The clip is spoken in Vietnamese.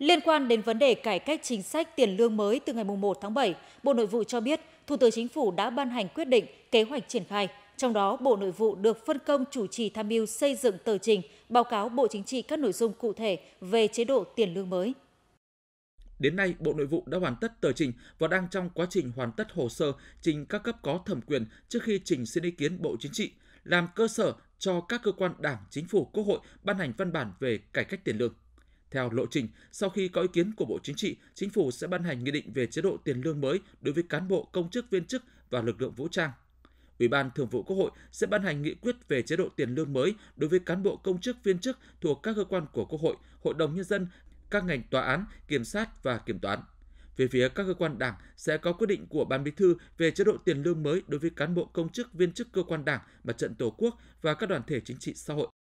Liên quan đến vấn đề cải cách chính sách tiền lương mới từ ngày 1 tháng 7, Bộ Nội vụ cho biết Thủ tướng Chính phủ đã ban hành quyết định kế hoạch triển khai. Trong đó, Bộ Nội vụ được phân công chủ trì tham mưu xây dựng tờ trình, báo cáo Bộ Chính trị các nội dung cụ thể về chế độ tiền lương mới. Đến nay, Bộ Nội vụ đã hoàn tất tờ trình và đang trong quá trình hoàn tất hồ sơ trình các cấp có thẩm quyền trước khi trình xin ý kiến Bộ Chính trị, làm cơ sở cho các cơ quan Đảng, Chính phủ, Quốc hội ban hành văn bản về cải cách tiền lương. Theo lộ trình, sau khi có ý kiến của Bộ Chính trị, Chính phủ sẽ ban hành nghị định về chế độ tiền lương mới đối với cán bộ, công chức, viên chức và lực lượng vũ trang. Ủy ban Thường vụ Quốc hội sẽ ban hành nghị quyết về chế độ tiền lương mới đối với cán bộ, công chức, viên chức thuộc các cơ quan của Quốc hội, Hội đồng nhân dân, các ngành tòa án, kiểm sát và kiểm toán. Về phía các cơ quan đảng sẽ có quyết định của Ban Bí thư về chế độ tiền lương mới đối với cán bộ công chức viên chức cơ quan đảng, mặt trận Tổ quốc và các đoàn thể chính trị xã hội.